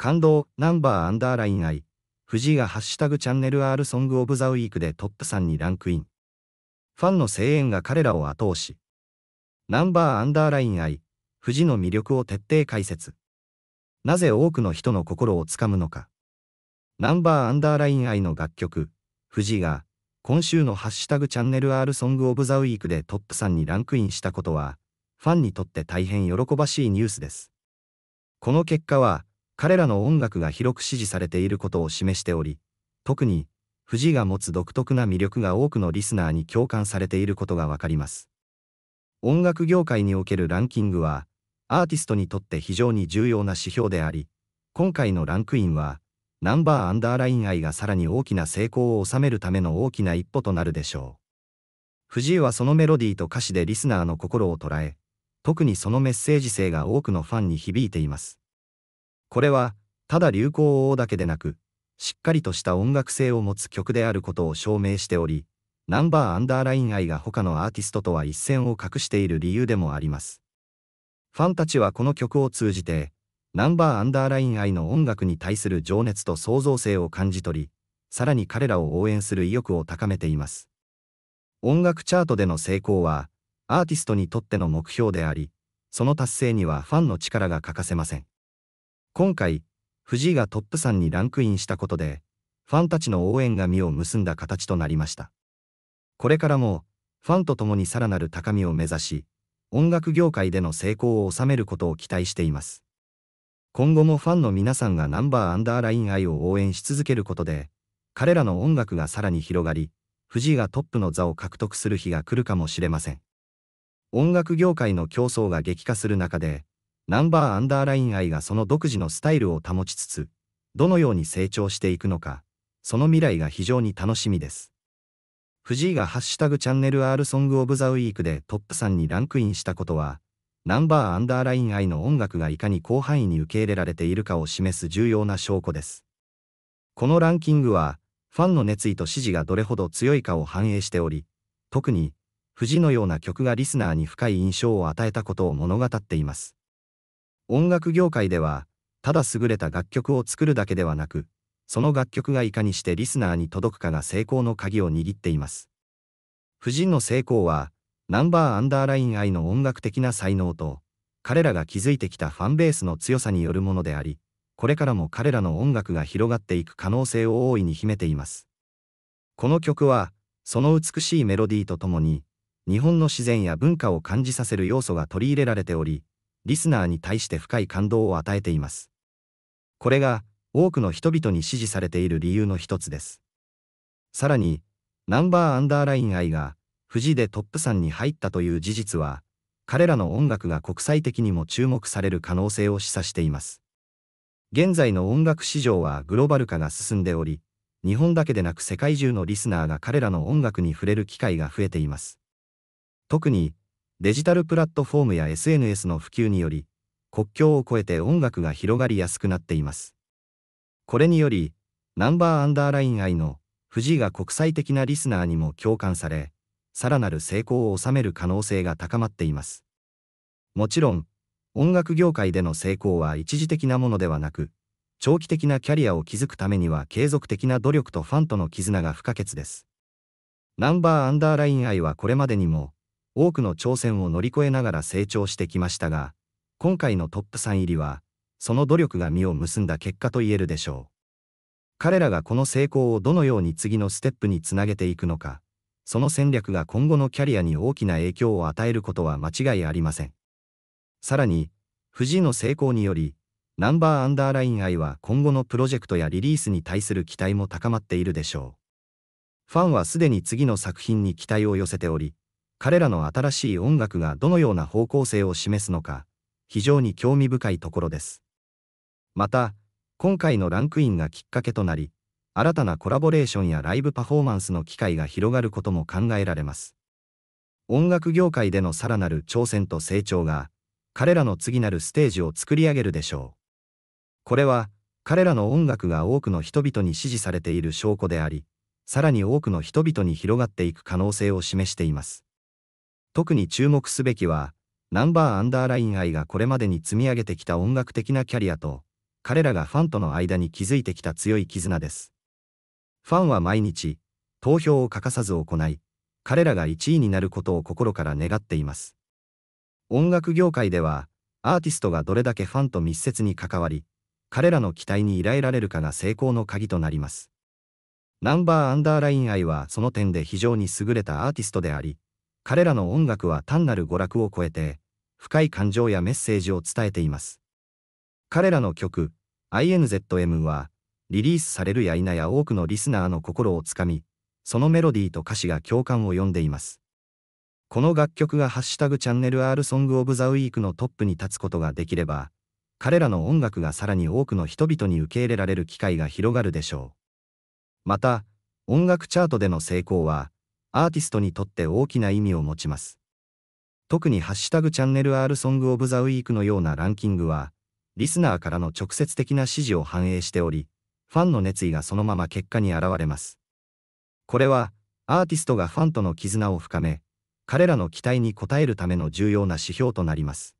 感動、ナンバーアンダーライン愛、藤井がハッシュタグチャンネル R ソングオブザウィークでトップ3にランクイン。ファンの声援が彼らを後押し。ナンバーアンダーライン愛、富士の魅力を徹底解説。なぜ多くの人の心をつかむのか。ナンバーアンダーライン愛の楽曲、藤井が、今週のハッシュタグチャンネル R ソングオブザウィークでトップ3にランクインしたことは、ファンにとって大変喜ばしいニュースです。この結果は、彼らの音楽が広く支持されていることを示しており、特に、藤井が持つ独特な魅力が多くのリスナーに共感されていることがわかります。音楽業界におけるランキングは、アーティストにとって非常に重要な指標であり、今回のランクインは、ナンバーアンダーライン愛がさらに大きな成功を収めるための大きな一歩となるでしょう。藤井はそのメロディーと歌詞でリスナーの心を捉え、特にそのメッセージ性が多くのファンに響いています。これはただ流行を追うだけでなくしっかりとした音楽性を持つ曲であることを証明しておりナンバーアンダーライン愛が他のアーティストとは一線を画している理由でもありますファンたちはこの曲を通じてナンバーアンダーライン愛の音楽に対する情熱と創造性を感じ取りさらに彼らを応援する意欲を高めています音楽チャートでの成功はアーティストにとっての目標でありその達成にはファンの力が欠かせません今回、藤井がトップ3にランクインしたことで、ファンたちの応援が実を結んだ形となりました。これからも、ファンと共にさらなる高みを目指し、音楽業界での成功を収めることを期待しています。今後もファンの皆さんがナンバーアンダーライン愛を応援し続けることで、彼らの音楽がさらに広がり、藤井がトップの座を獲得する日が来るかもしれません。音楽業界の競争が激化する中で、ナンバーアンダーライン愛がその独自のスタイルを保ちつつ、どのように成長していくのか、その未来が非常に楽しみです。藤井がハッシュタグチャンネル R ソングオブザウィークでトップ3にランクインしたことは、ナンバーアンダーライン愛の音楽がいかに広範囲に受け入れられているかを示す重要な証拠です。このランキングは、ファンの熱意と支持がどれほど強いかを反映しており、特に、藤のような曲がリスナーに深い印象を与えたことを物語っています。音楽業界では、ただ優れた楽曲を作るだけではなく、その楽曲がいかにしてリスナーに届くかが成功の鍵を握っています。夫人の成功は、ナンバーアンダーライン愛の音楽的な才能と、彼らが築いてきたファンベースの強さによるものであり、これからも彼らの音楽が広がっていく可能性を大いに秘めています。この曲は、その美しいメロディーとともに、日本の自然や文化を感じさせる要素が取り入れられており、リスナーに対して深い感動を与えています。これが多くの人々に支持されている理由の一つです。さらに、ナンバーアンダーライン I が富士でトップ3に入ったという事実は、彼らの音楽が国際的にも注目される可能性を示唆しています。現在の音楽市場はグローバル化が進んでおり、日本だけでなく世界中のリスナーが彼らの音楽に触れる機会が増えています。特に、デジタルプラットフォームや SNS の普及により、国境を越えて音楽が広がりやすくなっています。これにより、ナンバーアンダーライン愛の藤井が国際的なリスナーにも共感され、さらなる成功を収める可能性が高まっています。もちろん、音楽業界での成功は一時的なものではなく、長期的なキャリアを築くためには継続的な努力とファンとの絆が不可欠です。ナンバーアンダーライン愛はこれまでにも、多くの挑戦を乗り越えながら成長してきましたが、今回のトップ3入りは、その努力が実を結んだ結果と言えるでしょう。彼らがこの成功をどのように次のステップにつなげていくのか、その戦略が今後のキャリアに大きな影響を与えることは間違いありません。さらに、藤井の成功により、ナンバーアンダーライン愛は今後のプロジェクトやリリースに対する期待も高まっているでしょう。ファンはすでに次の作品に期待を寄せており、彼らの新しい音楽がどのような方向性を示すのか、非常に興味深いところです。また、今回のランクインがきっかけとなり、新たなコラボレーションやライブパフォーマンスの機会が広がることも考えられます。音楽業界でのさらなる挑戦と成長が、彼らの次なるステージを作り上げるでしょう。これは、彼らの音楽が多くの人々に支持されている証拠であり、さらに多くの人々に広がっていく可能性を示しています。特に注目すべきは、ナンバーアンダーライン愛がこれまでに積み上げてきた音楽的なキャリアと、彼らがファンとの間に築いてきた強い絆です。ファンは毎日、投票を欠かさず行い、彼らが1位になることを心から願っています。音楽業界では、アーティストがどれだけファンと密接に関わり、彼らの期待に依頼られるかが成功の鍵となります。ナンバーアンダーライン愛はその点で非常に優れたアーティストであり、彼らの音楽は単なる娯楽を超えて、深い感情やメッセージを伝えています。彼らの曲、INZM は、リリースされるや否や多くのリスナーの心をつかみ、そのメロディーと歌詞が共感を呼んでいます。この楽曲がハッシュタグチャンネル R ソングオブザウィークのトップに立つことができれば、彼らの音楽がさらに多くの人々に受け入れられる機会が広がるでしょう。また、音楽チャートでの成功は、アーティストにとって大きな意味を持ちます。特にハッシュタグチャンネル R ソングオブザウィークのようなランキングは、リスナーからの直接的な支持を反映しており、ファンの熱意がそのまま結果に現れます。これは、アーティストがファンとの絆を深め、彼らの期待に応えるための重要な指標となります。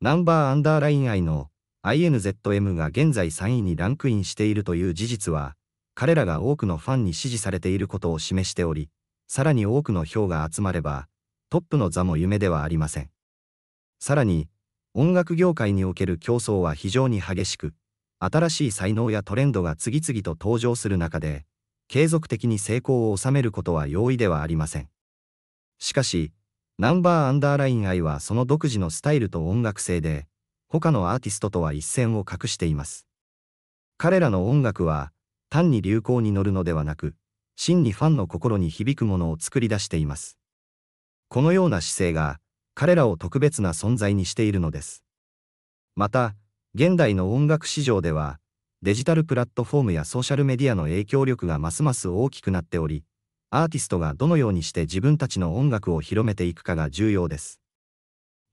ナンバーアンダーライン I の INZM が現在3位にランクインしているという事実は、彼らが多くのファンに支持されていることを示しており、さらに多くの票が集まれば、トップの座も夢ではありません。さらに、音楽業界における競争は非常に激しく、新しい才能やトレンドが次々と登場する中で、継続的に成功を収めることは容易ではありません。しかし、ナンバーアンダーライン愛はその独自のスタイルと音楽性で、他のアーティストとは一線を画しています。彼らの音楽は、単に流行に乗るのではなく、真にファンの心に響くものを作り出しています。このような姿勢が、彼らを特別な存在にしているのです。また、現代の音楽市場では、デジタルプラットフォームやソーシャルメディアの影響力がますます大きくなっており、アーティストがどのようにして自分たちの音楽を広めていくかが重要です。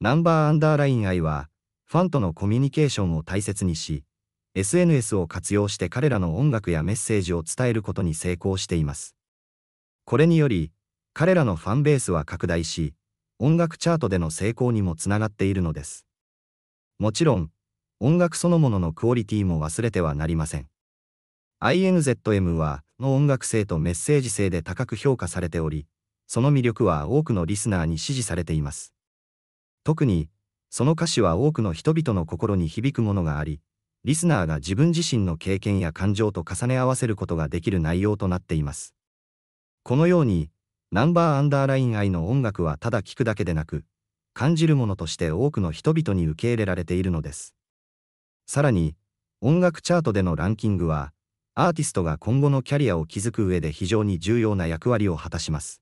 ナンバーアンダーライン愛は、ファンとのコミュニケーションを大切にし、SNS を活用して彼らの音楽やメッセージを伝えることに成功しています。これにより、彼らのファンベースは拡大し、音楽チャートでの成功にもつながっているのです。もちろん、音楽そのもののクオリティも忘れてはなりません。INZM は、の音楽性とメッセージ性で高く評価されており、その魅力は多くのリスナーに支持されています。特に、その歌詞は多くの人々の心に響くものがあり、リスナーが自分自身の経験や感情と重ね合わせることができる内容となっています。このように、ナンバーアンダーライン愛の音楽はただ聴くだけでなく、感じるものとして多くの人々に受け入れられているのです。さらに、音楽チャートでのランキングは、アーティストが今後のキャリアを築く上で非常に重要な役割を果たします。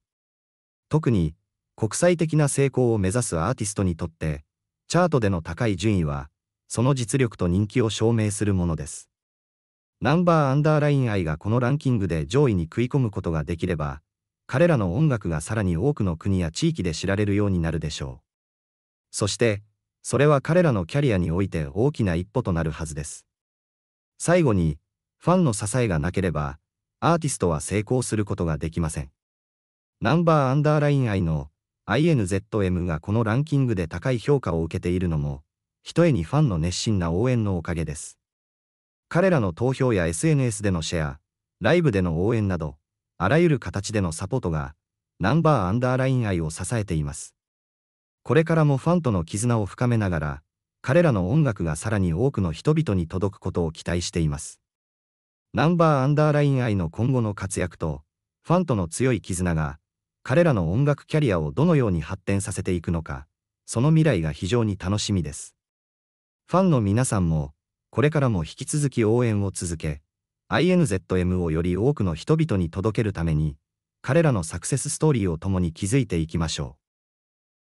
特に、国際的な成功を目指すアーティストにとって、チャートでの高い順位は、その実力と人気を証明するものです。ナンバーアンダーライン愛がこのランキングで上位に食い込むことができれば、彼らの音楽がさらに多くの国や地域で知られるようになるでしょう。そして、それは彼らのキャリアにおいて大きな一歩となるはずです。最後に、ファンの支えがなければ、アーティストは成功することができません。ナンバーアンダーライン愛の INZM がこのランキングで高い評価を受けているのも、ひとえにファンの熱心な応援のおかげです。彼らの投票や SNS でのシェア、ライブでの応援など、あらゆる形でのサポートが、ナンバーアンダーライン愛を支えています。これからもファンとの絆を深めながら、彼らの音楽がさらに多くの人々に届くことを期待しています。ナンバーアンダーライン愛の今後の活躍と、ファンとの強い絆が、彼らの音楽キャリアをどのように発展させていくのか、その未来が非常に楽しみです。ファンの皆さんも、これからも引き続き応援を続け、INZM をより多くの人々に届けるために、彼らのサクセスストーリーを共に築いていきましょう。